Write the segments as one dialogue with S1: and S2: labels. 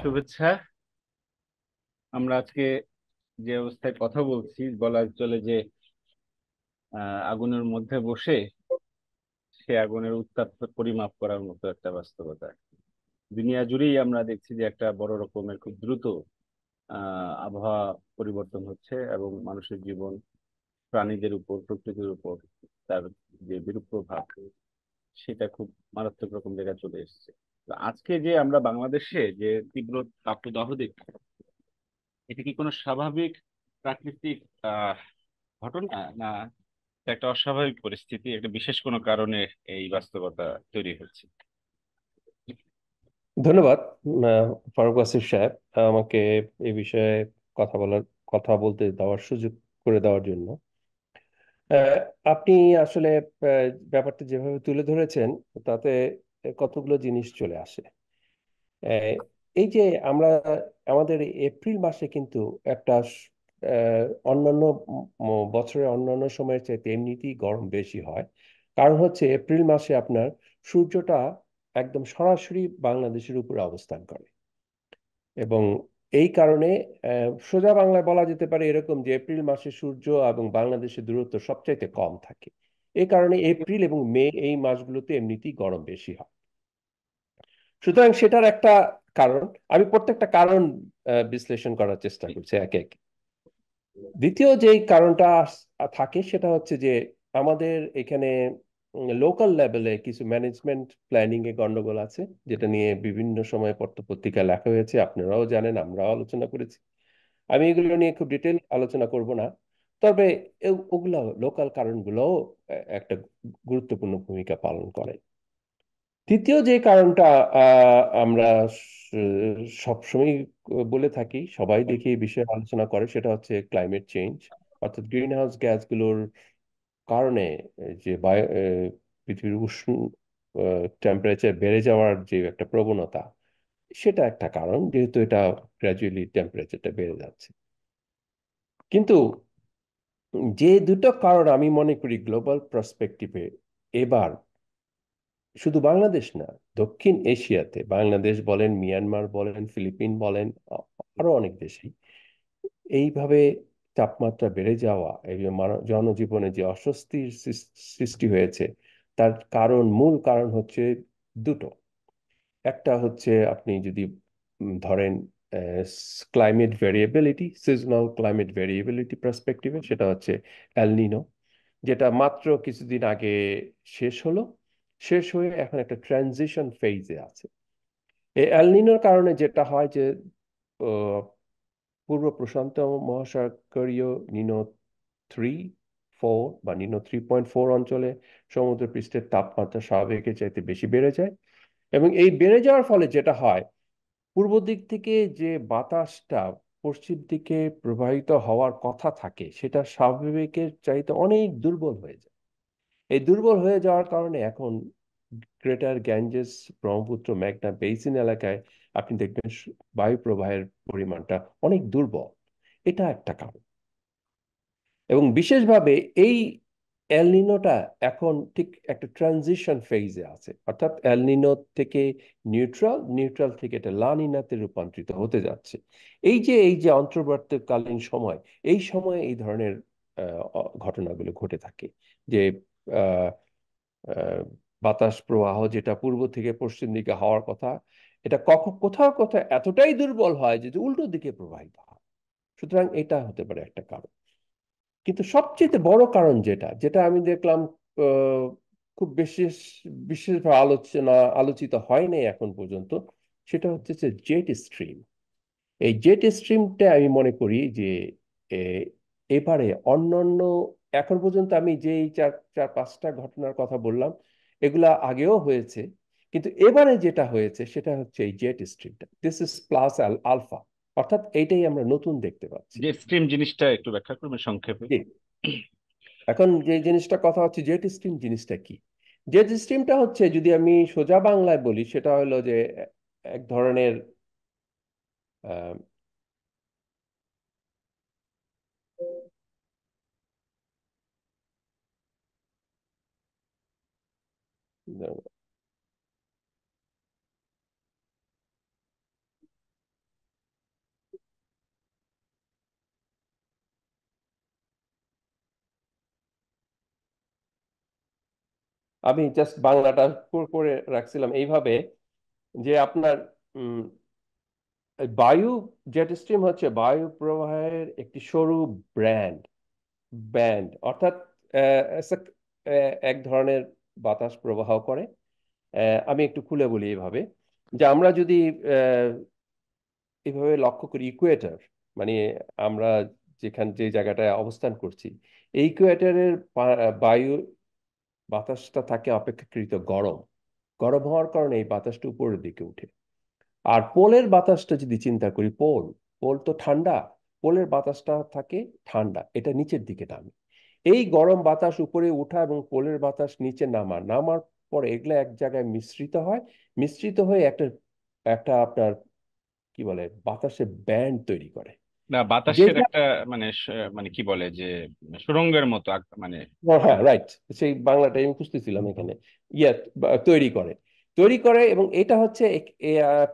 S1: শুভেচ্ছা আমরা আজকে যে অবস্থায় কথা বলছি বলা চলে যে আগুনের মধ্যে বসে সে আগুনের উত্তাপ পরিমাপ করার মতো একটা বাস্তবতা দুনিয়া জুড়েই আমরা দেখছি যে একটা বড় রকমের খুব দ্রুত আবহাওয়া পরিবর্তন হচ্ছে এবং মানুষের জীবন প্রাণীদের উপর প্রকৃতির উপর তার যে বিরূপ প্রভাব সেটা খুব মারাত্মক রকম জায়গায় চলে এসছে আজকে যে আমরা বাংলাদেশে যে তীব্র তাপদাহ দেখছি এটা কি কোনো স্বাভাবিক প্রাকৃতিক ঘটনা না একটা অস্বাভাবিক পরিস্থিতি একটা বিশেষ কোনো কারণে এই বাস্তবতা তৈরি হচ্ছে
S2: ধন্যবাদ ফারুক আসিফ সাহেব আমাকে এ বিষয়ে কথা বলার কথা বলতে দেওয়ার সুযোগ করে দেওয়ার জন্য আপনি আসলে ব্যাপারটা যেভাবে তুলে ধরেছেন তাতে কতগুলো জিনিস চলে আসে এই যে আমরা আমাদের এপ্রিল মাসে কিন্তু একটা অন্যান্য বছরের অন্যান্য সময়ের চাইতে এমনিতেই গরম বেশি হয় কারণ হচ্ছে এপ্রিল মাসে আপনার সূর্যটা একদম সরাসরি বাংলাদেশের উপরে অবস্থান করে এবং এই কারণে সোজা বাংলায় বলা যেতে পারে এরকম যে এপ্রিল মাসে সূর্য এবং বাংলাদেশের দূরত্ব সবচাইতে কম থাকে এ কারণে এপ্রিল এবং মে এই মাসগুলোতে এমনিতেই গরম বেশি হয় সুতরাং সেটার একটা কারণ আমি প্রত্যেকটা কারণ বিশ্লেষণ করার চেষ্টা করছি একে একে দ্বিতীয় যেই কারণটা থাকে সেটা হচ্ছে যে আমাদের এখানে লোকাল লেভেলে কিছু ম্যানেজমেন্ট প্ল্যানিং এ গন্ডগোল আছে যেটা নিয়ে বিভিন্ন সময় পত্রপত্রিকা লেখা হয়েছে আপনারাও জানেন আমরাও আলোচনা করেছি আমি এগুলো নিয়ে খুব ডিটেল আলোচনা করব না তবে ওগুলা লোকাল কারণগুলোও একটা গুরুত্বপূর্ণ ভূমিকা পালন করে তৃতীয় যে কারণটা আমরা সবসময় বলে থাকি সবাই দেখি এই বিষয়ে আলোচনা করে সেটা হচ্ছে ক্লাইমেট চেঞ্জ অর্থাৎ গ্রিন হাউস গ্যাসগুলোর কারণে যে বায়ু পৃথিবীর উষ্ণ টেম্পারেচার বেড়ে যাওয়ার যে একটা প্রবণতা সেটা একটা কারণ যেহেতু এটা গ্র্যাজুয়ালি টেম্পারেচারটা বেড়ে যাচ্ছে কিন্তু যে দুটো কারণ আমি মনে করি গ্লোবাল প্রসপেক্টিভে এবার শুধু বাংলাদেশ না দক্ষিণ এশিয়াতে বাংলাদেশ বলেন মিয়ানমার বলেন ফিলিপিন বলেন আরো অনেক দেশেই এইভাবে তাপমাত্রা বেড়ে যাওয়া এই জনজীবনে যে অস্বস্তির সৃষ্টি হয়েছে তার কারণ মূল কারণ হচ্ছে দুটো একটা হচ্ছে আপনি যদি ধরেন climate variability seasonal climate variability পার্সপেক্টিভে সেটা হচ্ছে অ্যালনিনো যেটা মাত্র কিছুদিন আগে শেষ হলো শেষ হয়ে এখন একটা ট্রানজিশন ফেজে আছে এই অ্যালনিনোর কারণে যেটা হয় যে পূর্ব প্রশান্ত মহাসাগরীয় নিনো থ্রি ফোর বা নিম্ন থ্রি পয়েন্ট ফোর অঞ্চলে সমুদ্রপৃষ্ঠের তাপমাত্রা স্বাভাবিকের চাইতে বেশি বেড়ে যায় এবং এই বেড়ে যাওয়ার ফলে যেটা হয় পূর্ব দিক থেকে যে বাতাসটা পশ্চিম দিকে প্রবাহিত হওয়ার কথা থাকে সেটা স্বাভাবিকের চাইতে অনেক দুর্বল হয়ে যায় এই দুর্বল হয়ে যাওয়ার কারণে এখন গ্রেটার গ্যাঞ্জেস ব্রহ্মপুত্র ম্যাগনা বেসিন এলাকায় আপনি দেখবেন বায়ু প্রবাহের পরিমাণটা অনেক দুর্বল এটা একটা কারণ এবং বিশেষভাবে এই এলনিনোটা এখন ঠিক একটা ট্রানজিশন ফেজে আছে অর্থাৎ অ্যালনিনো থেকে নিউট্রাল নিউট্রাল থেকে এটা লানিনাতে রূপান্তরিত হতে যাচ্ছে এই যে এই যে অন্তর্বর্তীকালীন সময় এই সময়ে এই ধরনের ঘটনাগুলো ঘটে থাকে যে বাতাস প্রবাহ যেটা পূর্ব থেকে পশ্চিম দিকে হওয়ার কথা এটা কখন কোথাও কোথাও এতটাই দুর্বল হয় যে উল্টো দিকে প্রবাহিত হয় সুতরাং এটা হতে পারে একটা কারণ কিন্তু সবচেয়ে বড় কারণ যেটা যেটা আমি দেখলাম খুব বিশেষ বিশেষভাবে আলোচনা আলোচিত হয় নাই এখন পর্যন্ত সেটা হচ্ছে যে জেট স্ট্রিম এই জেট স্ট্রিমটা আমি মনে করি যে এবারে অন্যান্য এখন পর্যন্ত আমি যেই চার চার পাঁচটা ঘটনার কথা বললাম এগুলা আগেও হয়েছে কিন্তু এবারে যেটা হয়েছে সেটা হচ্ছে এই জেট স্ট্রিমটা দিস ইজ প্লাস আলফা অর্থাৎ এইটাই আমরা নতুন দেখতে পাচ্ছি
S1: জেট স্ট্রিম জিনিসটা একটু ব্যাখ্যা করবেন সংক্ষেপে
S2: এখন যে জিনিসটা কথা হচ্ছে জেট স্ট্রিম জিনিসটা কি জেট স্ট্রিমটা হচ্ছে যদি আমি সোজা বাংলায় বলি সেটা হলো যে এক ধরনের আহ আমি জাস্ট বাংলাটা করে রাখছিলাম এইভাবে যে আপনার বায়ু জেট স্ট্রিম হচ্ছে বায়ু প্রবাহের একটি সরু ব্র্যান্ড ব্যান্ড অর্থাৎ এক ধরনের বাতাস প্রবাহ করে আমি একটু খুলে বলি এইভাবে যে আমরা যদি এভাবে লক্ষ্য করি ইকুয়েটার মানে আমরা যেখান যে জায়গাটায় অবস্থান করছি এই ইকুয়েটারের বায়ু বাতাসটা থাকে অপেক্ষাকৃত গরম গরম হওয়ার কারণে এই বাতাসটা উপরের দিকে উঠে আর পোলের বাতাসটা যদি চিন্তা করি পোল পোল তো ঠান্ডা পোলের বাতাসটা থাকে ঠান্ডা এটা নিচের দিকে নামে এই গরম বাতাস উপরে ওঠা এবং পোলের বাতাস নিচে নামা নামার পরে এগুলো এক জায়গায় মিশ্রিত হয় মিশ্রিত হয়ে একটা একটা আপনার কি বলে বাতাসে ব্যান্ড তৈরি করে
S1: না বাতাসের একটা মানে মানে কি বলে যে সুরঙ্গের মতো মানে হ্যাঁ
S2: রাইট হ্যাঁ, সেই আমি খুঁজতেছিলাম এখানে ইয়া তৈরি করে তৈরি করে এবং এটা হচ্ছে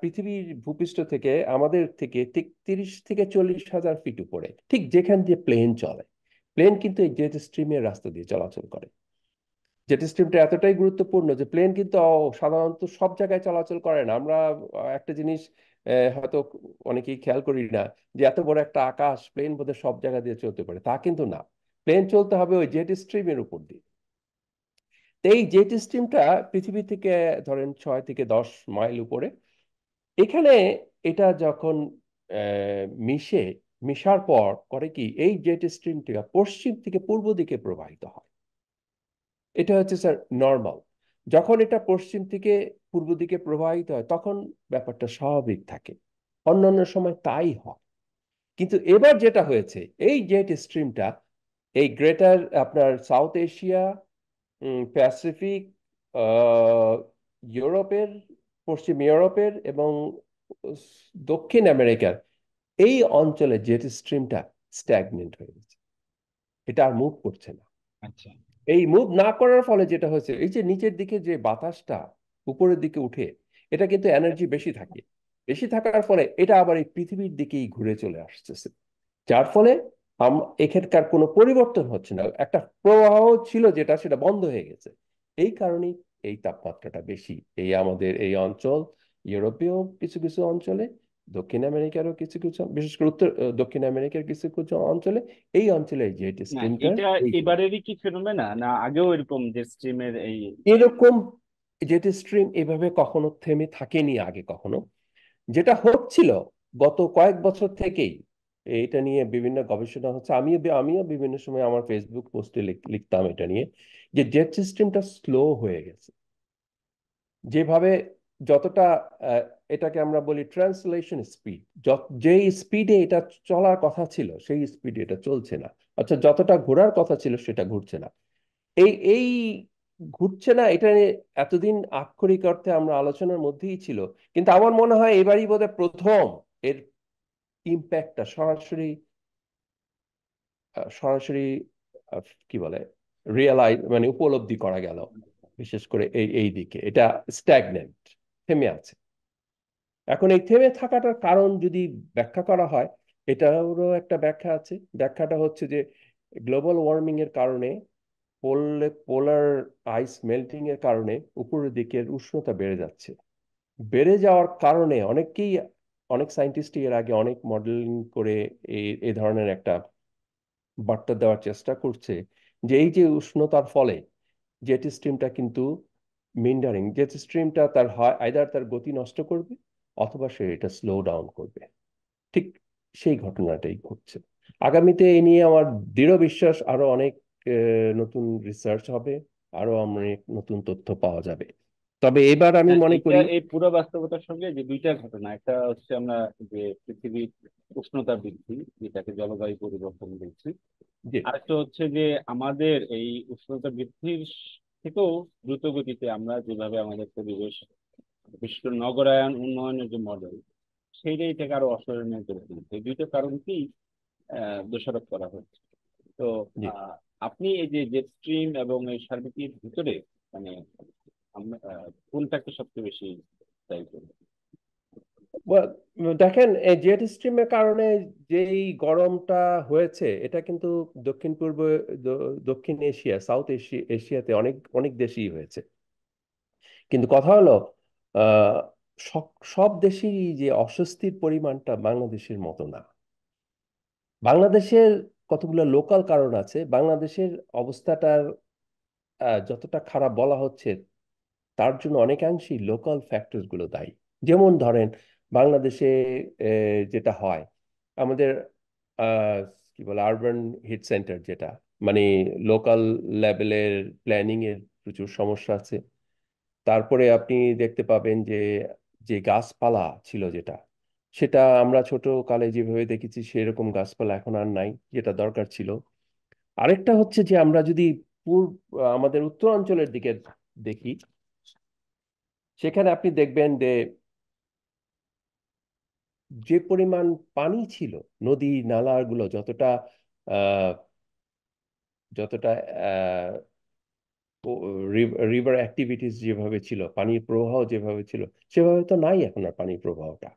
S2: পৃথিবীর ভূপৃষ্ঠ থেকে আমাদের থেকে তিরিশ থেকে চল্লিশ হাজার ফিট উপরে ঠিক যেখান দিয়ে প্লেন চলে প্লেন কিন্তু এই জেট স্ট্রিমের রাস্তা দিয়ে চলাচল করে জেট স্ট্রিমটা এতটাই গুরুত্বপূর্ণ যে প্লেন কিন্তু সাধারণত সব জায়গায় চলাচল করে না আমরা একটা জিনিস হয়তো অনেকেই খেয়াল করি না যে এত বড় একটা আকাশ প্লেন বোধ সব জায়গা দিয়ে চলতে পারে তা কিন্তু না প্লেন চলতে হবে ওই জেট স্ট্রিমের উপর দিয়ে এই জেট স্ট্রিমটা পৃথিবী থেকে ধরেন ছয় থেকে দশ মাইল উপরে এখানে এটা যখন মিশে মিশার পর করে কি এই জেট স্ট্রিমটা পশ্চিম থেকে পূর্ব দিকে প্রবাহিত হয় এটা হচ্ছে স্যার নর্মাল যখন এটা পশ্চিম থেকে পূর্ব দিকে প্রবাহিত হয় তখন ব্যাপারটা স্বাভাবিক থাকে অন্যান্য সময় তাই হয় কিন্তু এবার যেটা হয়েছে এই জেট স্ট্রিমটা এই গ্রেটার আপনার সাউথ এশিয়া প্যাসিফিক ইউরোপের পশ্চিম ইউরোপের এবং দক্ষিণ আমেরিকার এই অঞ্চলে জেট স্ট্রিমটা স্ট্যাগনেন্ট হয়ে গেছে এটা আর মুভ করছে না আচ্ছা এই মুভ না করার ফলে যেটা হয়েছে এই যে নিচের দিকে যে বাতাসটা উপরের দিকে উঠে এটা কিন্তু এনার্জি বেশি থাকে বেশি থাকার ফলে এটা আবার এই পৃথিবীর দিকেই ঘুরে চলে আসতেছে যার ফলে এখানকার কোনো পরিবর্তন হচ্ছে না একটা প্রবাহ ছিল যেটা সেটা বন্ধ হয়ে গেছে এই কারণেই এই তাপমাত্রাটা বেশি এই আমাদের এই অঞ্চল ইউরোপীয় কিছু কিছু অঞ্চলে দক্ষিণ আমেরিকারও কিছু কিছু বিশেষ করে উত্তর দক্ষিণ আমেরিকার কিছু কিছু অঞ্চলে এই অঞ্চলে জেট
S1: এবারেরই কি ফেনোমেনা না আগেও এরকম যে স্ট্রিমের এই
S2: এরকম জেট স্ট্রিম এভাবে কখনো থেমে থাকেনি আগে কখনো যেটা হচ্ছিল গত কয়েক বছর থেকেই এটা নিয়ে বিভিন্ন গবেষণা হচ্ছে আমিও আমিও বিভিন্ন সময় আমার ফেসবুক পোস্টে লিখতাম এটা নিয়ে যে জেট সিস্টেমটা স্লো হয়ে গেছে যেভাবে যতটা এটাকে আমরা বলি ট্রান্সলেশন স্পিড যে স্পিডে এটা চলার কথা ছিল সেই স্পিডে এটা চলছে না আচ্ছা যতটা ঘোরার কথা ছিল সেটা ঘুরছে না এই এই ঘুরছে না এটা এতদিন আক্ষরিক অর্থে আমরা আলোচনার মধ্যেই ছিল কিন্তু আমার মনে হয় এবারই বোধহয় প্রথম এর ইম্প্যাক্টটা সরাসরি সরাসরি কি বলে রিয়ালাইজ মানে উপলব্ধি করা গেল বিশেষ করে এই এই দিকে এটা স্ট্যাগনেন্ট থেমে আছে এখন এই থেমে থাকাটার কারণ যদি ব্যাখ্যা করা হয় এটারও একটা ব্যাখ্যা আছে ব্যাখ্যাটা হচ্ছে যে গ্লোবাল ওয়ার্মিং এর কারণে পড়লে পোলার আইস মেল্টিং এর কারণে উপরের দিকের উষ্ণতা বেড়ে যাচ্ছে বেড়ে যাওয়ার কারণে অনেকেই অনেক সায়েন্টিস্টই এর আগে অনেক মডেলিং করে এই এ ধরনের একটা বার্তা দেওয়ার চেষ্টা করছে যে এই যে উষ্ণতার ফলে জেট স্ট্রিমটা কিন্তু মিন্ডারিং জেট স্ট্রিমটা তার হয় আইদার তার গতি নষ্ট করবে অথবা সে এটা স্লো ডাউন করবে ঠিক সেই ঘটনাটাই ঘটছে আগামীতে এ নিয়ে আমার দৃঢ় বিশ্বাস আরো অনেক নতুন রিসার্চ হবে আরো অনেক নতুন তথ্য পাওয়া যাবে তবে এবার আমি হ্যাঁ, মনে করি
S1: এই পুরো বাস্তবতার সঙ্গে যে দুইটা ঘটনা একটা হচ্ছে আমরা যে পৃথিবীর উষ্ণতা বৃদ্ধি যেটাকে জলবায়ু পরিবর্তন বলছি আরেকটা হচ্ছে যে আমাদের এই উষ্ণতা বৃদ্ধির থেকেও দ্রুত গতিতে আমরা যেভাবে আমাদের পরিবেশ বিশ্ব নগরায়ন উন্নয়নের যে মডেল সেইটাই থেকে আরো অসহনীয় করে তুলছে দুইটা কারণ কি দোষারোপ করা হচ্ছে তো আপনি এই যে জেট স্ট্রিম এবং এই সার্ভিসটির ভিতরে মানে কোনটাকে সবচেয়ে বেশি চাই
S2: দেখেন জেট স্ট্রিমের কারণে যেই গরমটা হয়েছে এটা কিন্তু দক্ষিণ পূর্ব দক্ষিণ এশিয়া সাউথ এশিয়া এশিয়াতে অনেক অনেক দেশেই হয়েছে কিন্তু কথা হলো সব দেশেরই যে অস্বস্তির পরিমাণটা বাংলাদেশের মতো না বাংলাদেশের কতগুলো লোকাল কারণ আছে বাংলাদেশের অবস্থাটার যতটা খারাপ বলা হচ্ছে তার জন্য অনেকাংশেই লোকাল ফ্যাক্টরসগুলো দায়ী যেমন ধরেন বাংলাদেশে যেটা হয় আমাদের কি বলে আরবান হিট সেন্টার যেটা মানে লোকাল লেভেলের প্ল্যানিংয়ের প্রচুর সমস্যা আছে তারপরে আপনি দেখতে পাবেন যে যে গাছপালা ছিল যেটা সেটা আমরা ছোট কালে যেভাবে দেখেছি সেরকম গাছপালা এখন আর নাই যেটা দরকার ছিল আরেকটা হচ্ছে যে আমরা যদি পূর্ব আমাদের উত্তরাঞ্চলের দিকে দেখি সেখানে আপনি দেখবেন যে যে পরিমাণ পানি ছিল নদী নালাগুলো যতটা যতটা রিভার অ্যাক্টিভিটিস যেভাবে ছিল পানির প্রবাহ যেভাবে ছিল সেভাবে তো নাই এখন আর পানির প্রবাহটা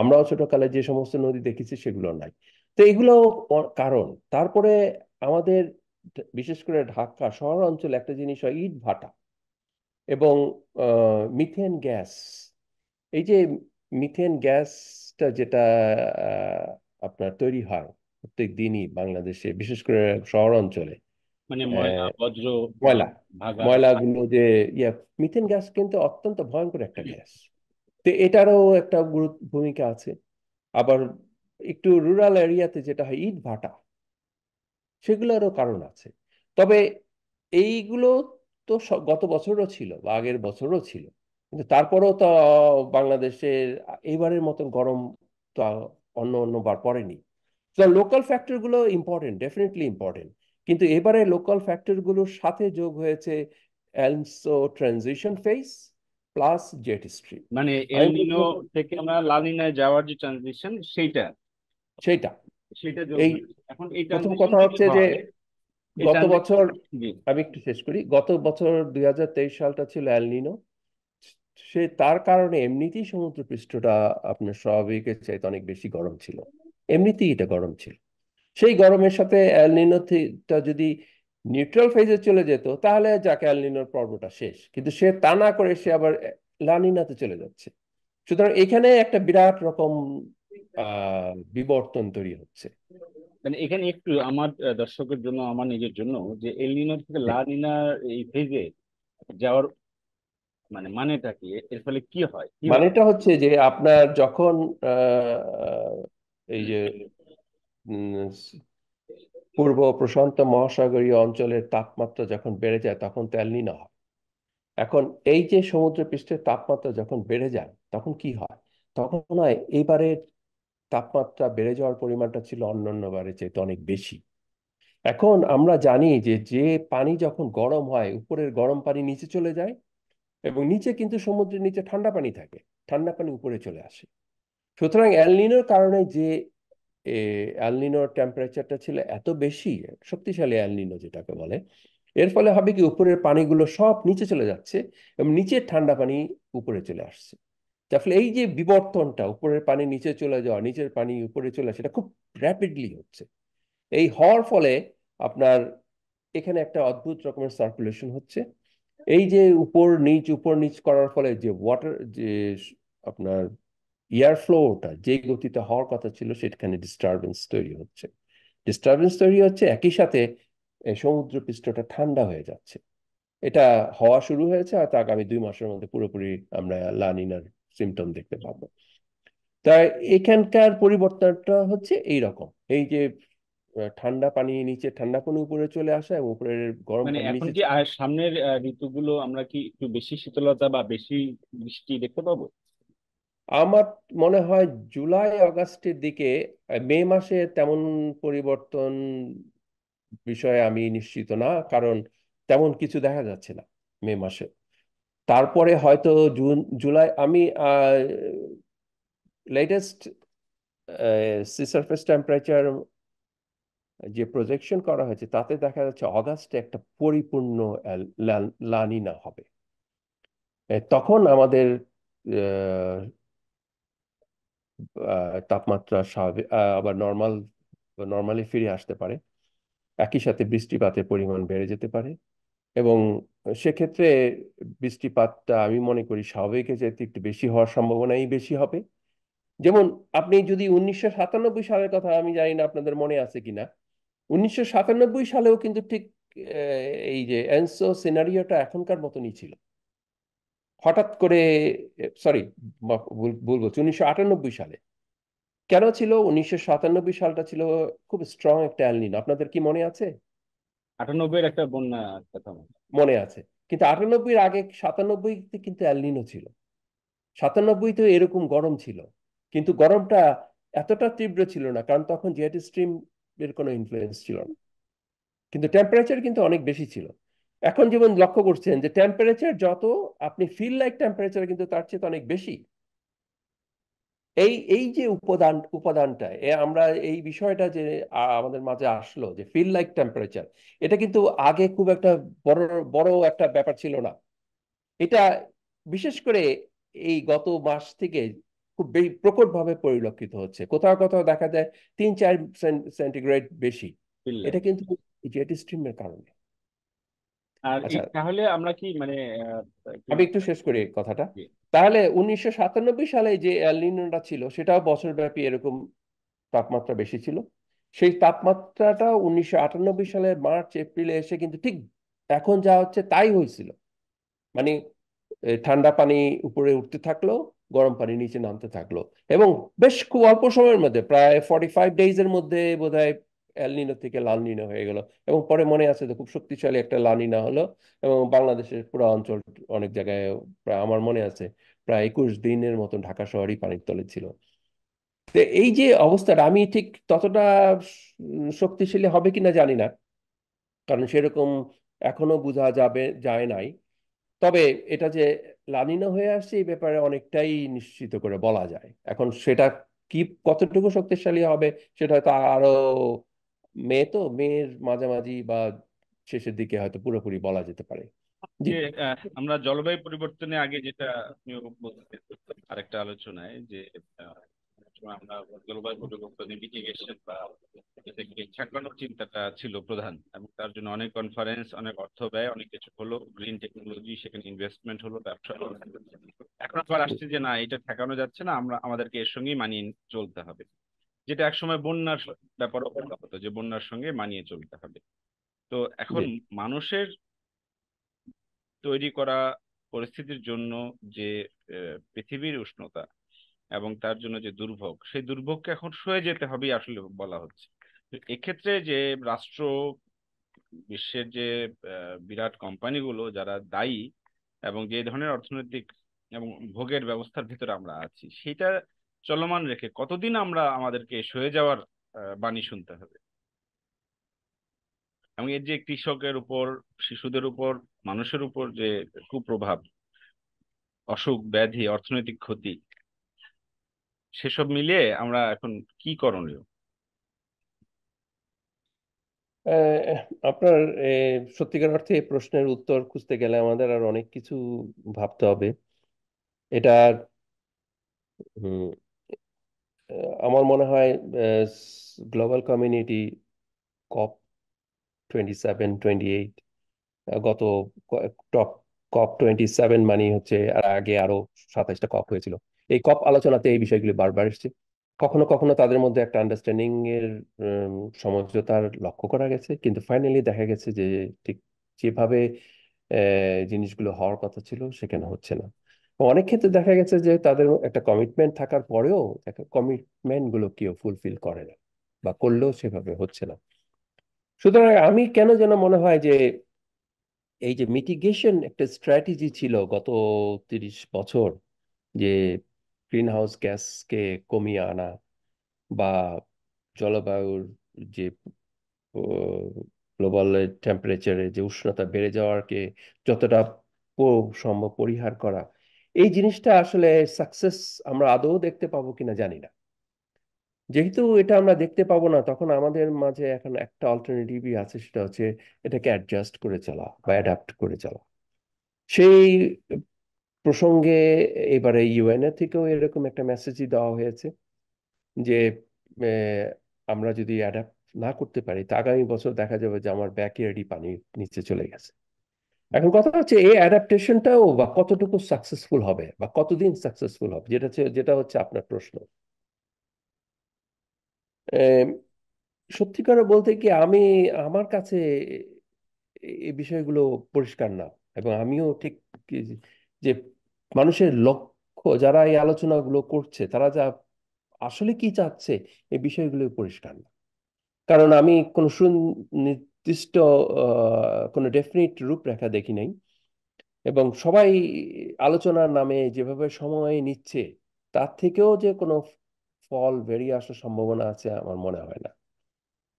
S2: আমরাও ছোটকালে যে সমস্ত নদী দেখেছি সেগুলো নাই তো এগুলো কারণ তারপরে আমাদের বিশেষ করে ঢাকা শহর অঞ্চলে একটা জিনিস হয় ইট ভাটা এবং মিথেন গ্যাস এই যে মিথেন গ্যাসটা যেটা আপনার তৈরি হয় প্রত্যেক দিনই বাংলাদেশে বিশেষ করে শহর অঞ্চলে মানে ময়লা
S1: ময়লা ময়লাগুলো
S2: যে ইয়া মিথেন গ্যাস কিন্তু অত্যন্ত ভয়ঙ্কর একটা গ্যাস তো এটারও একটা গুরুত্ব ভূমিকা আছে আবার একটু রুরাল এরিয়াতে যেটা হয় ইট ভাটা সেগুলোরও কারণ আছে তবে এইগুলো তো গত বছরও ছিল বা আগের বছরও ছিল কিন্তু তারপরেও তো বাংলাদেশের এইবারের মতন গরম তো অন্য অন্যবার পড়েনি তো লোকাল ফ্যাক্টরগুলো ইম্পর্টেন্ট ডেফিনেটলি ইম্পর্টেন্ট কিন্তু এবারে লোকাল ফ্যাক্টরগুলোর সাথে যোগ হয়েছে also transition phase plus jet stream মানে এলনিনো
S1: থেকে আমরা যাওয়ার যে ট্রানজিশন সেটা এখন কথা হচ্ছে যে
S2: গত বছর আমি একটু শেষ করি গত বছর দুই সালটা ছিল অ্যালনিনো সে তার কারণে এমনিতেই সমুদ্র পৃষ্ঠটা আপনার স্বাভাবিকের চাইতে অনেক বেশি গরম ছিল এমনিতেই এটা গরম ছিল সেই গরমের সাথে অ্যালনিনোটা যদি নিউট্রাল ফেজে চলে যেত তাহলে জাকে আলিনোর পর্বটা শেষ কিন্তু সে তা না করে সে আবার লানিনাতে চলে যাচ্ছে সুতরাং এখানে একটা বিরাট রকম
S1: বিবর্তন তৈরি হচ্ছে মানে এখানে একটু আমার দর্শকের জন্য আমার নিজের জন্য যে এলিনোর থেকে লানিনা এই ফেজে যাওয়ার মানে মানেটা কি এর ফলে কি হয় মানেটা হচ্ছে যে
S2: আপনার যখন এই যে পূর্ব প্রশান্ত মহাসাগরীয় অঞ্চলের তাপমাত্রা যখন বেড়ে যায় তখন তেলনিনো হয় এখন এই যে সমুদ্র পৃষ্ঠের তাপমাত্রা যখন বেড়ে যায় তখন কি হয় তখন হয় এইবারে তাপমাত্রা বেড়ে যাওয়ার পরিমাণটা ছিল অন্যান্য বারের চাইতে অনেক বেশি এখন আমরা জানি যে যে পানি যখন গরম হয় উপরের গরম পানি নিচে চলে যায় এবং নিচে কিন্তু সমুদ্রের নিচে ঠান্ডা পানি থাকে ঠান্ডা পানি উপরে চলে আসে সুতরাং অ্যালনিনোর কারণে যে অ্যালনিনোর টেম্পারেচারটা ছিল এত বেশি শক্তিশালী অ্যালনিনো যেটাকে বলে এর ফলে হবে কি উপরের পানিগুলো সব নিচে চলে যাচ্ছে এবং নিচের ঠান্ডা পানি উপরে চলে আসছে যার ফলে এই যে বিবর্তনটা উপরের পানি নিচে চলে যাওয়া নিচের পানি উপরে চলে আসা এটা খুব র্যাপিডলি হচ্ছে এই হওয়ার ফলে আপনার এখানে একটা অদ্ভুত রকমের সার্কুলেশন হচ্ছে এই যে উপর নিচ উপর নিচ করার ফলে যে ওয়াটার যে আপনার এয়ার ফ্লোটা যে গতিতে হওয়ার কথা ছিল সেখানে ডিস্টারবেন্স তৈরি হচ্ছে ডিস্টারবেন্স তৈরি হচ্ছে একই সাথে সমুদ্র পৃষ্ঠটা ঠান্ডা হয়ে যাচ্ছে এটা হওয়া শুরু হয়েছে আর আগামী দুই মাসের মধ্যে পুরোপুরি আমরা লানিনার সিমটম দেখতে পাবো তাই এখানকার পরিবর্তনটা হচ্ছে এই রকম এই যে ঠান্ডা পানি নিচে ঠান্ডা পানি উপরে চলে আসা এবং উপরের গরম মানে এখন কি
S1: সামনের ঋতুগুলো আমরা কি একটু বেশি শীতলতা বা বেশি বৃষ্টি দেখতে পাবো আমার মনে
S2: হয় জুলাই আগস্টের দিকে মে মাসে তেমন পরিবর্তন বিষয়ে আমি নিশ্চিত না কারণ তেমন কিছু দেখা যাচ্ছে না মে মাসে তারপরে হয়তো জুন জুলাই আমি লেটেস্ট সিসারফেস টেম্পারেচার যে প্রজেকশন করা হয়েছে তাতে দেখা যাচ্ছে অগাস্টে একটা পরিপূর্ণ লানিনা হবে তখন আমাদের তাপমাত্রা স্বাভাবিক আবার নর্মাল নর্মালি ফিরে আসতে পারে একই সাথে বৃষ্টিপাতের পরিমাণ বেড়ে যেতে পারে এবং সেক্ষেত্রে বৃষ্টিপাতটা আমি মনে করি স্বাভাবিকের যেহেতু একটু বেশি হওয়ার সম্ভাবনাই বেশি হবে যেমন আপনি যদি উনিশশো সাতানব্বই সালের কথা আমি জানি না আপনাদের মনে আছে কিনা উনিশশো সাতানব্বই সালেও কিন্তু ঠিক এই যে এনসো সিনারিওটা এখনকার মতনই ছিল হঠাৎ করে সরি বলবো উনিশশো আটানব্বই সালে কেন ছিল উনিশশো সাতানব্বই সালটা ছিল খুব স্ট্রং একটা অ্যালনিন আপনাদের কি মনে আছে
S1: আটানব্বইয়ের একটা বন্যা কথা
S2: মনে আছে কিন্তু আটানব্বইয়ের আগে সাতানব্বইতে কিন্তু অ্যালনিনও ছিল সাতানব্বই তো এরকম গরম ছিল কিন্তু গরমটা এতটা তীব্র ছিল না কারণ তখন জিয়াটি স্ট্রিম এর কোনো ইনফ্লুয়েন্স ছিল না কিন্তু টেম্পারেচার কিন্তু অনেক বেশি ছিল এখন যেমন লক্ষ্য করছেন যে টেম্পারেচার যত আপনি ফিল লাইক টেম্পারেচার কিন্তু তার চেয়ে অনেক বেশি এই এই যে উপাদান উপাদানটা এ আমরা এই বিষয়টা যে আমাদের মাঝে আসলো যে ফিল লাইক টেম্পারেচার এটা কিন্তু আগে খুব একটা বড় বড় একটা ব্যাপার ছিল না এটা বিশেষ করে এই গত মাস থেকে খুব বেশি প্রকটভাবে পরিলক্ষিত হচ্ছে কোথাও কোথাও দেখা যায় তিন চার সেন্টিগ্রেড বেশি এটা কিন্তু জেট স্ট্রিমের কারণে
S1: আর আচ্ছা। তাহলে আমরা কি মানে
S2: আমি একটু শেষ করি কথাটা তাহলে উনিশশো সালে যে ছিল সেটাও এরকম তাপমাত্রা বেশি ছিল সেই তাপমাত্রাটা উনিশশো সালের মার্চ এপ্রিলে এসে কিন্তু ঠিক এখন যা হচ্ছে তাই হয়েছিল মানে ঠান্ডা পানি উপরে উঠতে থাকলো গরম পানি নিচে নামতে থাকলো এবং বেশ খুব অল্প সময়ের মধ্যে প্রায় ফর্টি ফাইভ এর মধ্যে বোধহয় অ্যালনিনো থেকে লালনিনো হয়ে গেল এবং পরে মনে আছে তো খুব শক্তিশালী একটা লালনিনা হলো এবং বাংলাদেশের পুরো অঞ্চল অনেক জায়গায় প্রায় আমার মনে আছে প্রায় একুশ দিনের মতন ঢাকা শহরই পানির তলে ছিল তো এই যে অবস্থাটা আমি ঠিক ততটা শক্তিশালী হবে কিনা জানি না কারণ সেরকম এখনো বোঝা যাবে যায় নাই তবে এটা যে লানিনো হয়ে আসছে এই ব্যাপারে অনেকটাই নিশ্চিত করে বলা যায় এখন সেটা কি কতটুকু শক্তিশালী হবে সেটা হয়তো আরো মেয়ে তো মেয়ের মাঝামাঝি বা শেষের দিকে হয়তো পুরোপুরি বলা যেতে পারে
S1: যে আমরা জলবায়ু পরিবর্তনে আগে যেটা আপনিও বলতে আরেকটা আলোচনায় যে আমরা জলবায়ু পরিবর্তন মিটিগেশন বা ছাকানোর চিন্তাটা ছিল প্রধান এবং তার জন্য অনেক কনফারেন্স অনেক অর্থ ব্যয় অনেক কিছু হলো গ্রিন টেকনোলজি সেখানে ইনভেস্টমেন্ট হলো ব্যবসা হলো এখন আবার আসছে যে না এটা ঠেকানো যাচ্ছে না আমরা আমাদেরকে এর সঙ্গেই মানিয়ে চলতে হবে যেটা একসময় বন্যার ব্যাপারও বলা হতো যে বন্যার সঙ্গে মানিয়ে চলতে হবে তো এখন মানুষের তৈরি করা পরিস্থিতির জন্য যে পৃথিবীর উষ্ণতা এবং তার জন্য যে দুর্ভোগ সেই দুর্ভোগকে এখন সয়ে যেতে হবে আসলে বলা হচ্ছে এক্ষেত্রে যে রাষ্ট্র বিশ্বের যে বিরাট কোম্পানিগুলো যারা দায়ী এবং যে ধরনের অর্থনৈতিক এবং ভোগের ব্যবস্থার ভিতরে আমরা আছি সেটা চলমান রেখে কতদিন আমরা আমাদেরকে সয়ে যাওয়ার বাণী শুনতে হবে এবং এর যে কৃষকের উপর শিশুদের উপর মানুষের উপর যে কুপ্রভাব অসুখ ব্যাধি অর্থনৈতিক ক্ষতি সেসব মিলিয়ে আমরা এখন কি করণীয়
S2: আপনার সত্যিকার অর্থে এই প্রশ্নের উত্তর খুঁজতে গেলে আমাদের আর অনেক কিছু ভাবতে হবে এটা আমার মনে হয় global community COP twenty seven twenty eight গত টপ কপ টোয়েন্টি সেভেন মানে হচ্ছে আর আগে আরো সাতাইশটা কপ হয়েছিল এই কপ আলোচনাতে এই বিষয়গুলি বারবার এসছে কখনো কখনো তাদের মধ্যে একটা আন্ডারস্ট্যান্ডিং এর সমঝোতার লক্ষ্য করা গেছে কিন্তু ফাইনালি দেখা গেছে যে ঠিক যেভাবে জিনিসগুলো হওয়ার কথা ছিল সেখানে হচ্ছে না অনেক ক্ষেত্রে দেখা গেছে যে তাদের একটা কমিটমেন্ট থাকার পরেও কমিটমেন্ট গুলো কেউ ফুলফিল করে না বা করলেও সেভাবে হচ্ছে না সুতরাং আমি কেন যেন মনে হয় যে এই যে মিটিগেশন একটা স্ট্র্যাটেজি ছিল গত তিরিশ বছর যে গ্রিন হাউস গ্যাসকে কমিয়ে আনা বা জলবায়ুর যে গ্লোবাল টেম্পারেচারে যে উষ্ণতা বেড়ে যাওয়ারকে যতটা সম্ভব পরিহার করা এই জিনিসটা আসলে সাকসেস আমরা আদৌ দেখতে পাবো কিনা জানি না যেহেতু এটা আমরা দেখতে পাবো না তখন আমাদের মাঝে এখন একটা অল্টারনেটিভই আছে সেটা হচ্ছে এটাকে অ্যাডজাস্ট করে চলা বা অ্যাডাপ্ট করে চলা সেই প্রসঙ্গে এবারে ইউএনএ থেকেও এরকম একটা মেসেজই দেওয়া হয়েছে যে আমরা যদি অ্যাডাপ্ট না করতে পারি তা আগামী বছর দেখা যাবে যে আমার ব্যাকইয়ার্ডই পানির নিচে চলে গেছে এখন কথা হচ্ছে এই অ্যাডাপ্টেশনটাও বা কতটুকু সাকসেসফুল হবে বা কতদিন সাকসেসফুল হবে যেটা যেটা হচ্ছে আপনার প্রশ্ন সত্যিকার বলতে কি আমি আমার কাছে এই বিষয়গুলো পরিষ্কার না এবং আমিও ঠিক যে মানুষের লক্ষ্য যারা এই আলোচনাগুলো করছে তারা যা আসলে কি চাচ্ছে এই বিষয়গুলো পরিষ্কার না কারণ আমি কোনো নির্দিষ্ট কোনো ডেফিনিট রূপরেখা দেখি নাই এবং সবাই আলোচনার নামে যেভাবে সময় নিচ্ছে তার থেকেও যে কোনো ফল বেরিয়ে আসার সম্ভাবনা আছে আমার মনে হয় না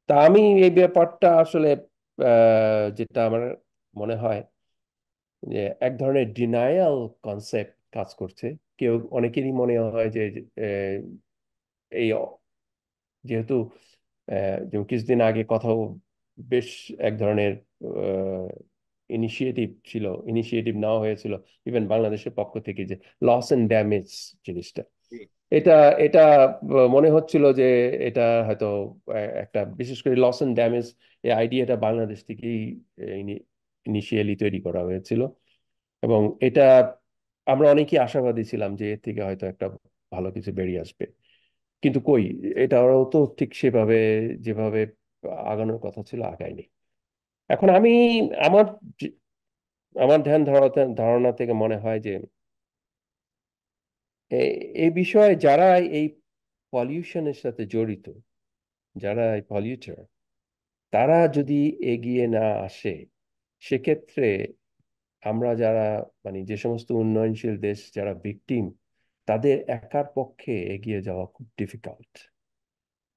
S2: তা আমি এই ব্যাপারটা আসলে যেটা আমার মনে হয় যে এক ধরনের ডিনায়াল কনসেপ্ট কাজ করছে কেউ অনেকেরই মনে হয় যে এই যেহেতু কিছুদিন আগে কথাও বেশ এক ধরনের ইনিশিয়েটিভ ছিল ইনিশিয়েটিভ নেওয়া হয়েছিল ইভেন বাংলাদেশের পক্ষ থেকে যে লস এন্ড ড্যামেজ জিনিসটা এটা এটা মনে হচ্ছিল যে এটা হয়তো একটা বিশেষ করে লস এন্ড ড্যামেজ এই আইডিয়াটা বাংলাদেশ থেকেই ইনিশিয়ালি তৈরি করা হয়েছিল এবং এটা আমরা অনেকেই আশাবাদী ছিলাম যে এর থেকে হয়তো একটা ভালো কিছু বেরিয়ে আসবে কিন্তু কই এটা ওরাও তো ঠিক সেভাবে যেভাবে আগানোর কথা ছিল আগায়নি এখন আমি আমার আমার ধ্যান ধারণা থেকে মনে হয় যে এই বিষয়ে যারা এই পলিউশনের সাথে জড়িত যারা এই পলিউটার তারা যদি এগিয়ে না আসে সেক্ষেত্রে আমরা যারা মানে যে সমস্ত উন্নয়নশীল দেশ যারা ভিকটিম তাদের একার পক্ষে এগিয়ে যাওয়া খুব ডিফিকাল্ট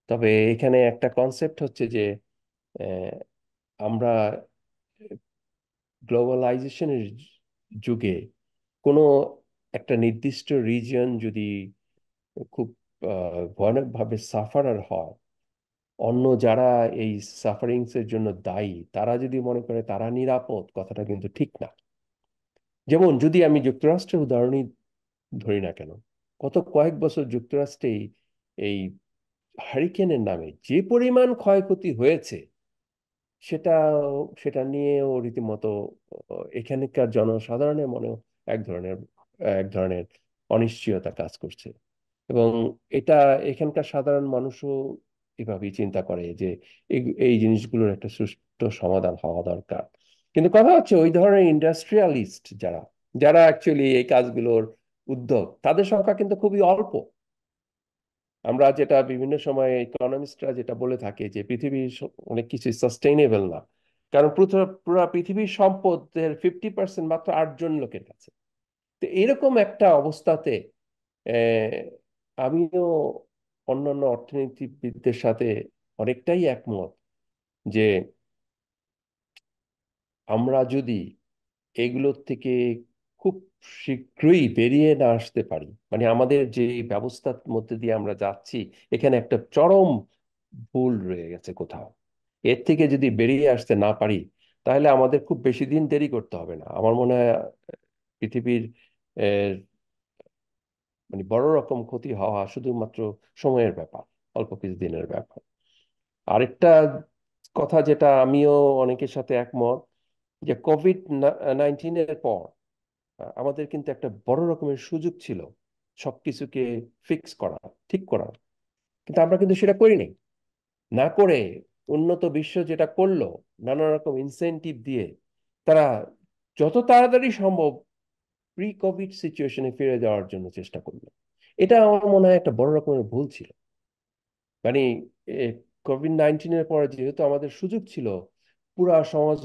S2: তবে এখানে একটা কনসেপ্ট হচ্ছে যে আমরা গ্লোবালাইজেশনের যুগে কোনো একটা নির্দিষ্ট রিজিয়ন যদি খুব ভয়ানকভাবে সাফারার হয় অন্য যারা এই সাফারিংসের জন্য দায়ী তারা যদি মনে করে তারা নিরাপদ কথাটা কিন্তু ঠিক না যেমন যদি আমি যুক্তরাষ্ট্রের উদাহরণই ধরি না কেন গত কয়েক বছর যুক্তরাষ্ট্রেই এই হারিকেনের নামে যে পরিমাণ ক্ষয়ক্ষতি হয়েছে সেটা সেটা নিয়েও রীতিমতো এখানকার জনসাধারণের মনেও এক ধরনের এক ধরনের অনিশ্চয়তা কাজ করছে এবং এটা এখানকার সাধারণ মানুষও এভাবেই চিন্তা করে যে এই জিনিসগুলোর একটা সুষ্ঠু সমাধান হওয়া দরকার কিন্তু কথা হচ্ছে ওই ধরনের ইন্ডাস্ট্রিয়ালিস্ট যারা যারা অ্যাকচুয়ালি এই কাজগুলোর উদ্যোগ তাদের সংখ্যা কিন্তু খুবই অল্প আমরা যেটা বিভিন্ন সময় ইকোনমিস্টরা যেটা বলে থাকে যে পৃথিবীর অনেক কিছু সাস্টেইনেবল না কারণ পুরো পৃথিবীর সম্পদের ফিফটি পার্সেন্ট মাত্র আটজন লোকের কাছে তো এরকম একটা অবস্থাতে আমিও অন্যান্য অর্থনীতিবিদদের সাথে অনেকটাই একমত যে আমরা যদি এগুলোর থেকে খুব শীঘ্রই বেরিয়ে না আসতে পারি মানে আমাদের যে ব্যবস্থার মধ্যে দিয়ে আমরা যাচ্ছি এখানে একটা চরম ভুল রয়ে গেছে কোথাও এর থেকে যদি বেরিয়ে আসতে না পারি তাহলে আমাদের খুব বেশি দিন দেরি করতে হবে না আমার মনে হয় পৃথিবীর মানে বড় রকম ক্ষতি হওয়া শুধুমাত্র সময়ের ব্যাপার অল্প কিছু দিনের ব্যাপার আরেকটা কথা যেটা আমিও অনেকের সাথে একমত যে কোভিড নাইন্টিনের পর আমাদের কিন্তু একটা বড় রকমের সুযোগ ছিল সবকিছুকে ফিক্স করা ঠিক করা কিন্তু আমরা কিন্তু সেটা করিনি না করে উন্নত বিশ্ব যেটা করলো নানা রকম ইনসেন্টিভ দিয়ে তারা যত তাড়াতাড়ি সম্ভব প্রি কোভিড সিচুয়েশনে ফিরে যাওয়ার জন্য চেষ্টা করলো এটা আমার মনে হয় একটা বড় রকমের ভুল ছিল মানে কোভিড নাইন্টিনের পরে যেহেতু আমাদের সুযোগ ছিল পুরা সমাজ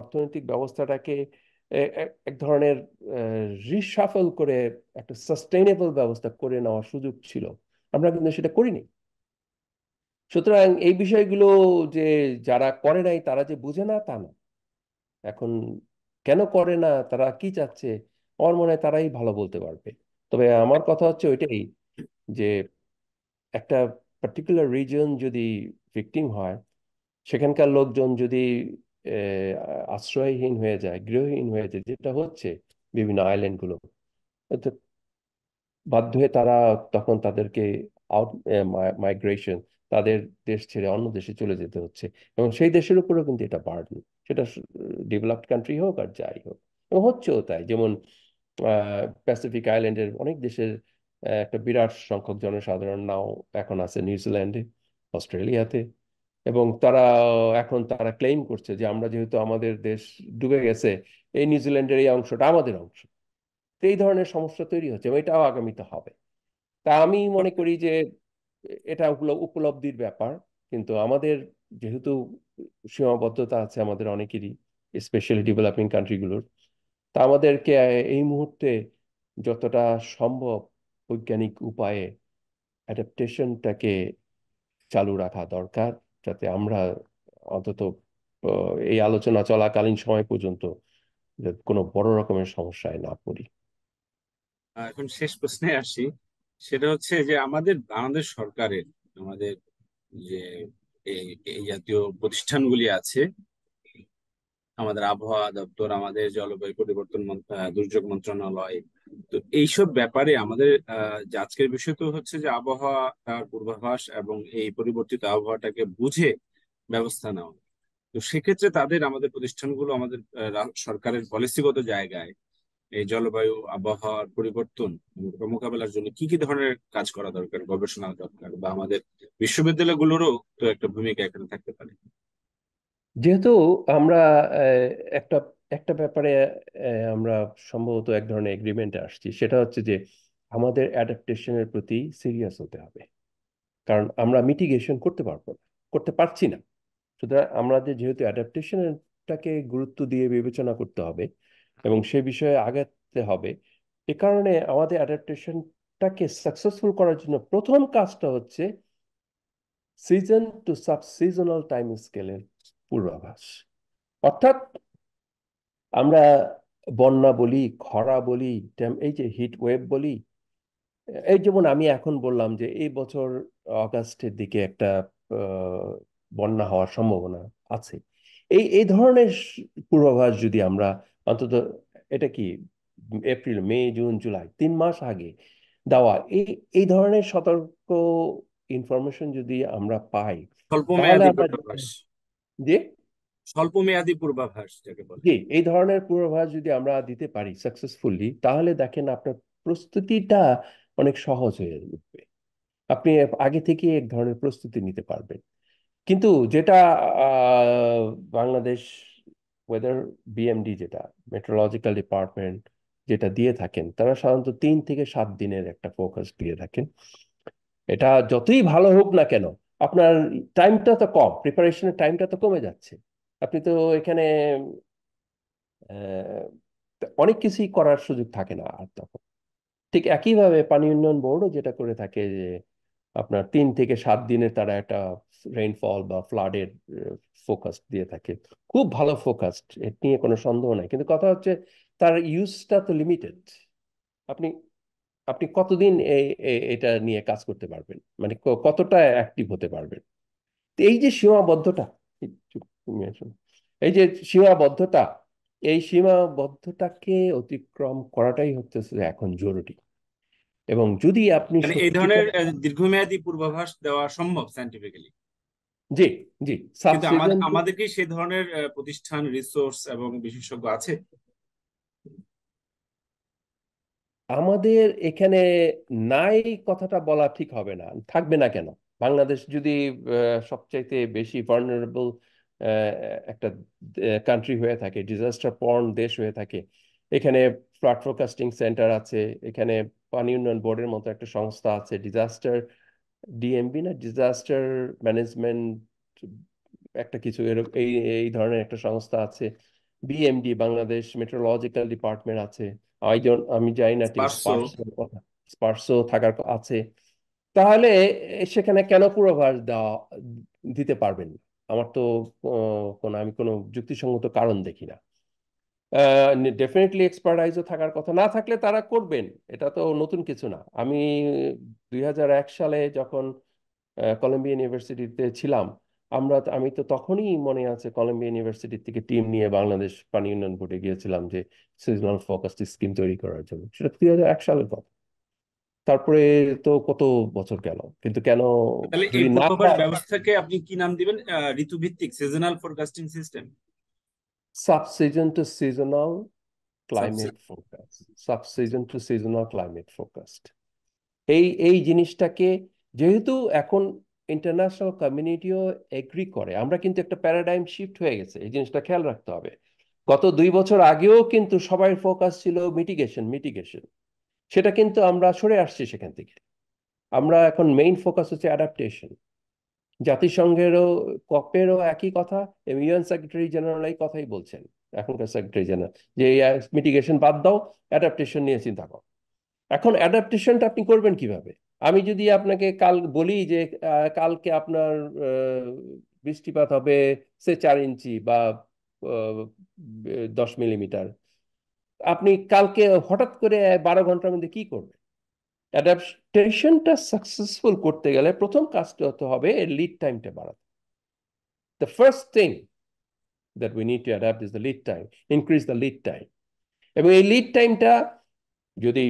S2: অর্থনৈতিক ব্যবস্থাটাকে এক ধরনের রিসাফল করে একটা সাস্টেনেবল ব্যবস্থা করে নেওয়ার সুযোগ ছিল আমরা কিন্তু সেটা করিনি সুতরাং এই বিষয়গুলো যে যারা করে নাই তারা যে বুঝে না তা না এখন কেন করে না তারা কি চাচ্ছে আমার মনে হয় তারাই ভালো বলতে পারবে তবে আমার কথা হচ্ছে ওইটাই যে একটা পার্টিকুলার রিজন যদি ভিকটিম হয় সেখানকার লোকজন যদি আশ্রয়হীন হয়ে যায় গৃহহীন হয়ে যায় যেটা হচ্ছে বিভিন্ন আইল্যান্ডগুলো বাধ্য হয়ে তারা তখন তাদেরকে আউট মাইগ্রেশন তাদের দেশ ছেড়ে অন্য দেশে চলে যেতে হচ্ছে এবং সেই দেশের উপরেও কিন্তু এটা বার্ডেন সেটা ডেভেলপড কান্ট্রি হোক আর যাই হোক এবং হচ্ছেও তাই যেমন প্যাসিফিক আইল্যান্ডের অনেক দেশের একটা বিরাট সংখ্যক জনসাধারণ নাও এখন আছে নিউজিল্যান্ডে অস্ট্রেলিয়াতে এবং তারা এখন তারা ক্লেম করছে যে আমরা যেহেতু আমাদের দেশ ডুবে গেছে এই নিউজিল্যান্ডের এই অংশটা আমাদের অংশ তো এই ধরনের সমস্যা তৈরি হচ্ছে এবং এটাও আগামীতে হবে তা আমি মনে করি যে এটা উপলব্ধির ব্যাপার কিন্তু আমাদের যেহেতু সীমাবদ্ধতা আছে আমাদের অনেকেরই স্পেশালি ডেভেলপিং কান্ট্রিগুলোর তা আমাদেরকে এই মুহূর্তে যতটা সম্ভব বৈজ্ঞানিক উপায়ে অ্যাডাপ্টেশনটাকে চালু রাখা দরকার যাতে আমরা অন্তত এই আলোচনা চলাকালীন সময় পর্যন্ত কোনো বড় রকমের সমস্যায় না পড়ি
S1: এখন শেষ প্রশ্নে আসি সেটা হচ্ছে যে আমাদের বাংলাদেশ সরকারের আমাদের যে এই জাতীয় প্রতিষ্ঠানগুলি আছে আমাদের আবহাওয়া দপ্তর আমাদের জলবায়ু পরিবর্তন দুর্যোগ মন্ত্রণালয় তো এইসব ব্যাপারে আমাদের আজকের বিষয় তো হচ্ছে যে তার পূর্বাভাস এবং এই পরিবর্তিত আবহাওয়াটাকে বুঝে ব্যবস্থা নেওয়া তো সেক্ষেত্রে তাদের আমাদের প্রতিষ্ঠানগুলো আমাদের সরকারের পলিসিগত জায়গায় এই জলবায়ু আবহাওয়ার পরিবর্তন মোকাবেলার জন্য কি কি ধরনের কাজ করা দরকার গবেষণা দরকার বা আমাদের বিশ্ববিদ্যালয়গুলোরও তো একটা ভূমিকা এখানে থাকতে পারে
S2: যেহেতু আমরা একটা একটা ব্যাপারে আমরা সম্ভবত এক ধরনের এগ্রিমেন্টে আসছি সেটা হচ্ছে যে আমাদের অ্যাডাপ্টেশনের প্রতি সিরিয়াস হতে হবে কারণ আমরা মিটিগেশন করতে পারবো না করতে পারছি না সুতরাং আমাদের যেহেতু অ্যাডাপ্টেশনটাকে গুরুত্ব দিয়ে বিবেচনা করতে হবে এবং সে বিষয়ে আগাতে হবে এ কারণে আমাদের অ্যাডাপ্টেশনটাকে সাকসেসফুল করার জন্য প্রথম কাজটা হচ্ছে season to sub seasonal time স্কেলের পূর্বাভাস অর্থাৎ আমরা বন্যা বলি খরা বলি এই যে হিট ওয়েভ বলি এই যেমন আমি এখন বললাম যে এই বছর অগাস্টের দিকে একটা বন্যা হওয়ার সম্ভাবনা আছে এই এই ধরনের পূর্বাভাস যদি আমরা অন্তত এটা কি এপ্রিল মে জুন জুলাই তিন মাস আগে দেওয়া এই এই ধরনের সতর্ক ইনফরমেশন যদি আমরা পাই জি
S1: স্বল্পমেয়াদী পূর্বাভাস যাকে বলে
S2: এই ধরনের পূর্বাভাস যদি আমরা দিতে পারি সাকসেসফুলি তাহলে দেখেন আপনার প্রস্তুতিটা অনেক সহজ হয়ে উঠবে আপনি আগে থেকে এক ধরনের প্রস্তুতি নিতে পারবেন কিন্তু যেটা বাংলাদেশ ওয়েদার বিএমডি যেটা মেট্রোলজিক্যাল ডিপার্টমেন্ট যেটা দিয়ে থাকেন তারা সাধারণত তিন থেকে সাত দিনের একটা ফোকাস দিয়ে থাকেন এটা যতই ভালো হোক না কেন আপনার টাইমটা তো কম প্রিপারেশনের টাইমটা তো কমে যাচ্ছে আপনি তো এখানে অনেক কিছুই করার সুযোগ থাকে না আর তখন ঠিক একইভাবে পানি উন্নয়ন বোর্ডও যেটা করে থাকে যে আপনার তিন থেকে সাত দিনে তারা একটা রেইনফল বা ফ্লাডের ফোকাস দিয়ে থাকে খুব ভালো ফোকাসড এর নিয়ে কোনো সন্দেহ নাই কিন্তু কথা হচ্ছে তার ইউজটা তো লিমিটেড আপনি আপনি কতদিন এটা নিয়ে কাজ করতে পারবেন মানে কতটা অ্যাক্টিভ হতে পারবেন তো এই যে সীমাবদ্ধতা এই যে সীমাবদ্ধতা এই সীমাবদ্ধতাকে অতিক্রম করাটাই হচ্ছে এখন জরুরি এবং যদি আপনি মানে এই ধরনের
S1: দীর্ঘমেয়াদী পূর্বাভাস দেওয়া সম্ভব
S2: জি জি আমাদের
S1: কি সেই ধরনের প্রতিষ্ঠান রিসোর্স এবং বিশেষজ্ঞ আছে
S2: আমাদের এখানে নাই কথাটা বলা ঠিক হবে না থাকবে না কেন বাংলাদেশ যদি সবচাইতে বেশি ভার্নারেবল একটা কান্ট্রি হয়ে থাকে ডিজাস্টার পর্ন দেশ হয়ে থাকে এখানে ফ্লাড ফোরকাস্টিং সেন্টার আছে এখানে পানি উন্নয়ন বোর্ডের মতো একটা সংস্থা আছে ডিজাস্টার ডিএমবি না ডিজাস্টার ম্যানেজমেন্ট একটা কিছু এরকম এই এই ধরনের একটা সংস্থা আছে বিএমডি বাংলাদেশ মেট্রোলজিক্যাল ডিপার্টমেন্ট আছে আইজন আমি জানি না ঠিক স্পার্সো থাকার আছে তাহলে সেখানে কেন পুরোভার দেওয়া দিতে পারবেন না আমার তো কোনো আমি কোনো যুক্তিসঙ্গত কারণ দেখি না ডেফিনেটলি এক্সপার্টাইজও থাকার কথা না থাকলে তারা করবেন এটা তো নতুন কিছু না আমি দুই সালে যখন কলম্বিয়া ইউনিভার্সিটিতে ছিলাম আমরা আমি তো তখনই মনে আছে কলম্বিয়া ইউনিভার্সিটি থেকে টিম নিয়ে বাংলাদেশ পানি উন্নয়ন বোর্ডে গিয়েছিলাম যে সিজনাল ফোকাসড স্কিম তৈরি করার জন্য সেটা দুই হাজার এক সালের কথা তারপরে তো কত বছর গেল কিন্তু কেন যদি না
S1: ব্যবস্থাকে আপনি কি নাম দিবেন ঋতু ঋতুভিত্তিক seasonal forecasting system
S2: sub season to seasonal climate forecast sub season to seasonal climate forecast এই এই জিনিসটাকে যেহেতু এখন ইন্টারন্যাশনাল কমিউনিটিও এগ্রি করে আমরা কিন্তু একটা প্যারাডাইম শিফট হয়ে গেছে এই জিনিসটা খেয়াল রাখতে হবে গত দুই বছর আগেও কিন্তু সবাই ফোকাস ছিল মিটিগেশন মিটিগেশন সেটা কিন্তু আমরা সরে আসছি সেখান থেকে আমরা এখন মেইন ফোকাস হচ্ছে অ্যাডাপ্টেশন জাতিসংঘেরও কপেরও একই কথা ইউএন সেক্রেটারি জেনারেল এই কথাই বলছেন এখনকার সেক্রেটারি জেনারেল যে মিটিগেশন বাদ দাও অ্যাডাপ্টেশন নিয়ে চিন্তা করো এখন অ্যাডাপ্টেশনটা আপনি করবেন কিভাবে আমি যদি আপনাকে কাল বলি যে কালকে আপনার বৃষ্টিপাত হবে সে চার ইঞ্চি বা দশ মিলিমিটার আপনি কালকে হঠাৎ করে বারো ঘন্টার মধ্যে কি করবেন অ্যাডাপ্টেশনটা সাকসেসফুল করতে গেলে প্রথম কাজটা হতে হবে লিড টাইমটা বাড়াতে the first thing that we need to adapt is the lead time increase the lead time এবং এই লিড টাইমটা যদি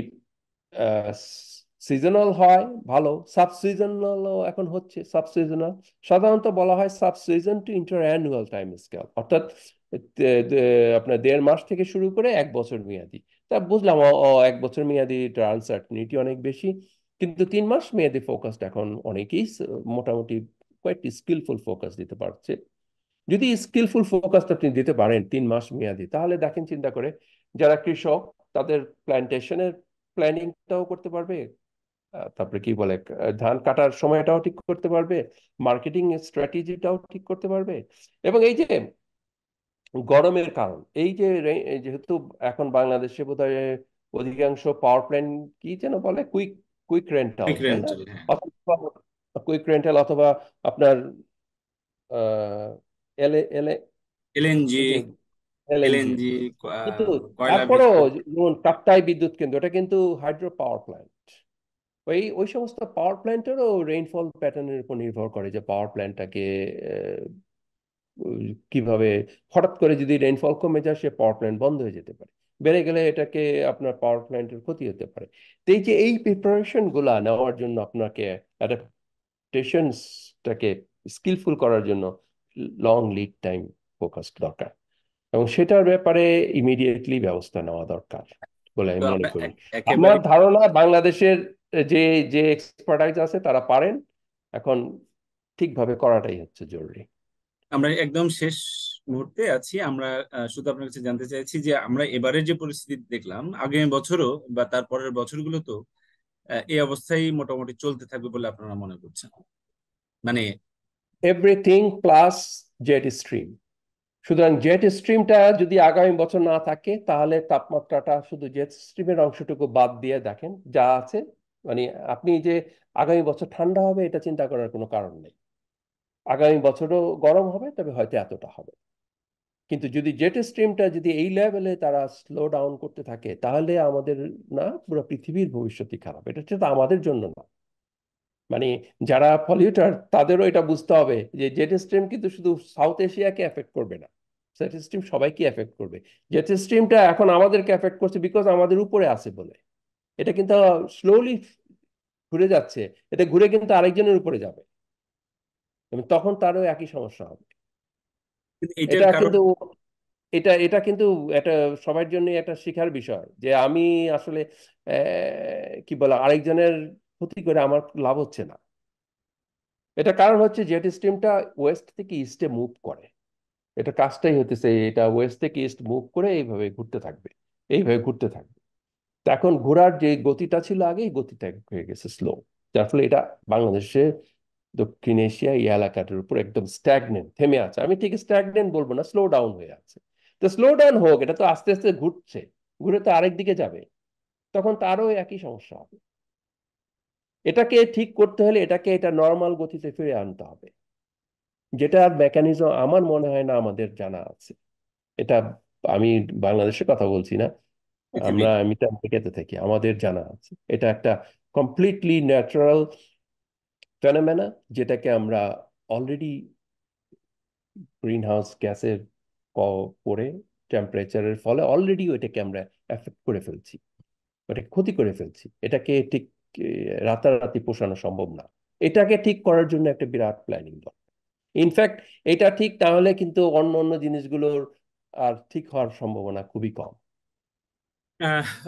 S2: সিজনাল হয় ভালো সাব সিজনালও এখন হচ্ছে সাব সিজনাল সাধারণত বলা হয় sub season to inter annual time scale অর্থাৎ আপনার দেড় মাস থেকে শুরু করে এক বছর মেয়াদি তা বুঝলাম এক বছর মেয়াদি আনসার্টনিটি অনেক বেশি কিন্তু তিন মাস মেয়াদি ফোকাসড এখন অনেকেই মোটামুটি কয়েকটি স্কিলফুল ফোকাস দিতে পারছে যদি স্কিলফুল ফোকাসটা আপনি দিতে পারেন তিন মাস মেয়াদি তাহলে দেখেন চিন্তা করে যারা কৃষক তাদের প্ল্যান্টেশনের প্ল্যানিংটাও করতে পারবে তারপরে কি বলে ধান কাটার সময়টাও ঠিক করতে পারবে মার্কেটিং স্ট্র্যাটেজিটাও ঠিক করতে পারবে এবং এই যে গরমের কারণ এই যে যেহেতু এখন বাংলাদেশে বোধ অধিকাংশ পাওয়ার প্ল্যান্ট কি যেন বলে quick quick rental quick rental অথবা আপনার এলএ এলএ
S1: এলএনজি এলএনজি কিন্তু তারপরেও
S2: যেমন কাপ্তাই বিদ্যুৎ কেন্দ্র এটা কিন্তু হাইড্রো পাওয়ার প্ল্যান্ট ওই ওই সমস্ত পাওয়ার প্ল্যান্টেরও রেইনফল প্যাটার্নের উপর নির্ভর করে যে পাওয়ার প্ল্যান্টটাকে কিভাবে হঠাৎ করে যদি রেইনফল কমে যায় সে পাওয়ার প্ল্যান্ট বন্ধ হয়ে যেতে পারে বেড়ে গেলে এটাকে আপনার পাওয়ার প্ল্যান্টের ক্ষতি হতে পারে তো এই যে এই প্রিপারেশনগুলা নেওয়ার জন্য আপনাকে অ্যাডাপ্টেশনসটাকে স্কিলফুল করার জন্য লং লিড টাইম ফোকাস দরকার এবং সেটার ব্যাপারে ইমিডিয়েটলি ব্যবস্থা নেওয়া দরকার
S1: বলে আমি মনে করি আমার
S2: ধারণা বাংলাদেশের যে যে এক্সপার্টাইজ আছে তারা
S1: পারেন এখন ঠিকভাবে করাটাই হচ্ছে জরুরি আমরা একদম শেষ মুহূর্তে আছি আমরা শুধু আপনার কাছে জানতে চাইছি যে আমরা এবারের যে পরিস্থিতি দেখলাম আগামী বছরও বা তারপরের পরের বছরগুলো তো এই অবস্থায় মোটামুটি চলতে থাকবে বলে আপনারা মনে করছেন
S2: মানে এভরিথিং প্লাস জেট স্ট্রিম সুতরাং জেট স্ট্রিমটা যদি আগামী বছর না থাকে তাহলে তাপমাত্রাটা শুধু জেট স্ট্রিমের অংশটুকু বাদ দিয়ে দেখেন যা আছে মানে আপনি যে আগামী বছর ঠান্ডা হবে এটা চিন্তা করার কোনো কারণ নেই আগামী বছরও গরম হবে তবে হয়তো এতটা হবে কিন্তু যদি জেট স্ট্রিমটা যদি এই লেভেলে তারা স্লো ডাউন করতে থাকে তাহলে আমাদের না পুরো পৃথিবীর ভবিষ্যতই খারাপ এটা হচ্ছে আমাদের জন্য না মানে যারা পলিউটার তাদেরও এটা বুঝতে হবে যে জেট স্ট্রিম কিন্তু শুধু সাউথ এশিয়াকে এফেক্ট করবে না জেট স্ট্রিম সবাইকে এফেক্ট করবে জেট স্ট্রিমটা এখন আমাদেরকে এফেক্ট করছে বিকজ আমাদের উপরে আছে বলে এটা কিন্তু স্লোলি ঘুরে যাচ্ছে এটা ঘুরে কিন্তু আরেকজনের উপরে যাবে তখন তারও একই সমস্যা হবে এটা কিন্তু এটা এটা কিন্তু একটা সবার জন্য একটা শিখার বিষয় যে আমি আসলে কি বলে আরেকজনের ক্ষতি করে আমার লাভ হচ্ছে না এটা কারণ হচ্ছে জেট স্ট্রিমটা ওয়েস্ট থেকে ইস্টে মুভ করে এটা কাজটাই হতেছে এটা ওয়েস্ট থেকে ইস্ট মুভ করে এইভাবে ঘুরতে থাকবে এইভাবে ঘুরতে থাকবে এখন ঘোড়ার যে গতিটা ছিল আগে গতিটা হয়ে গেছে স্লো যার ফলে এটা বাংলাদেশে দক্ষিণ এশিয়া এই এলাকাটার উপর একদম স্ট্যাগনেন্ট থেমে আছে আমি ঠিক স্ট্যাগনেন্ট বলবো না স্লো ডাউন হয়ে আছে তো স্লো ডাউন হোক এটা তো আস্তে আস্তে ঘুরছে ঘুরে তো আরেক দিকে যাবে তখন তারও একই সমস্যা হবে এটাকে ঠিক করতে হলে এটাকে এটা নর্মাল গতিতে ফিরে আনতে হবে যেটার মেকানিজম আমার মনে হয় না আমাদের জানা আছে এটা আমি বাংলাদেশে কথা বলছি না আমরা মিতা আমেরিকাতে থাকি আমাদের জানা আছে এটা একটা কমপ্লিটলি ন্যাচারাল ফেনোমেনা যেটাকে আমরা অলরেডি গ্রিন হাউস গ্যাসের পরে টেম্পারেচারের ফলে অলরেডি ওইটাকে আমরা এফেক্ট করে ফেলছি ওটাকে ক্ষতি করে ফেলছি এটাকে ঠিক রাতারাতি পোষানো সম্ভব না এটাকে ঠিক করার জন্য একটা বিরাট প্ল্যানিং দরকার ইনফ্যাক্ট এটা ঠিক তাহলে কিন্তু অন্য অন্য জিনিসগুলোর আর ঠিক হওয়ার সম্ভাবনা খুবই কম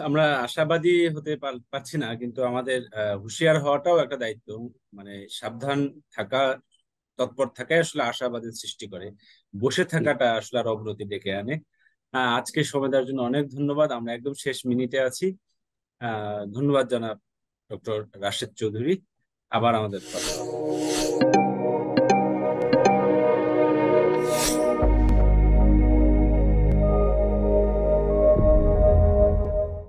S1: আমরা আশাবাদী হতে পারছি না কিন্তু আমাদের হুঁশিয়ার হওয়াটাও একটা দায়িত্ব মানে সাবধান থাকা তৎপর থাকাই আসলে আশাবাদের সৃষ্টি করে বসে থাকাটা আসলে আর অগ্রতি ডেকে আনে আজকে সময় দেওয়ার জন্য অনেক ধন্যবাদ আমরা একদম শেষ মিনিটে আছি ধন্যবাদ জানাব ডক্টর রাশেদ চৌধুরী আবার আমাদের কথা